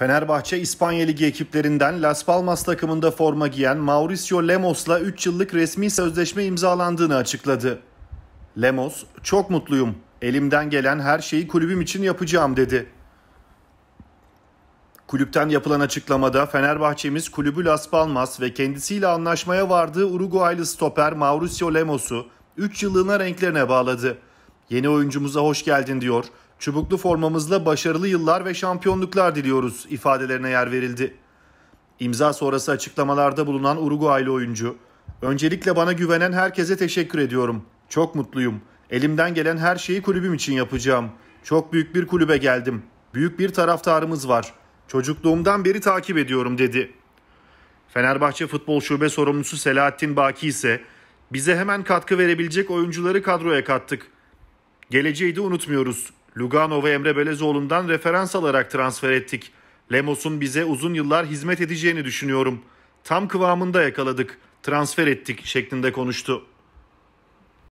Fenerbahçe İspanya Ligi ekiplerinden Las Palmas takımında forma giyen Mauricio Lemos'la 3 yıllık resmi sözleşme imzalandığını açıkladı. Lemos, "Çok mutluyum. Elimden gelen her şeyi kulübüm için yapacağım." dedi. Kulüpten yapılan açıklamada Fenerbahçemiz kulübü Las Palmas ve kendisiyle anlaşmaya vardığı Uruguaylı stoper Mauricio Lemos'u 3 yıllığına renklerine bağladı. Yeni oyuncumuza hoş geldin diyor. Çubuklu formamızla başarılı yıllar ve şampiyonluklar diliyoruz ifadelerine yer verildi. İmza sonrası açıklamalarda bulunan Uruguaylı oyuncu, Öncelikle bana güvenen herkese teşekkür ediyorum. Çok mutluyum. Elimden gelen her şeyi kulübüm için yapacağım. Çok büyük bir kulübe geldim. Büyük bir taraftarımız var. Çocukluğumdan beri takip ediyorum dedi. Fenerbahçe Futbol Şube Sorumlusu Selahattin Baki ise bize hemen katkı verebilecek oyuncuları kadroya kattık. Geleceği de unutmuyoruz. Lugano ve Emre Belezoğlu'ndan referans alarak transfer ettik. Lemos'un bize uzun yıllar hizmet edeceğini düşünüyorum. Tam kıvamında yakaladık, transfer ettik şeklinde konuştu.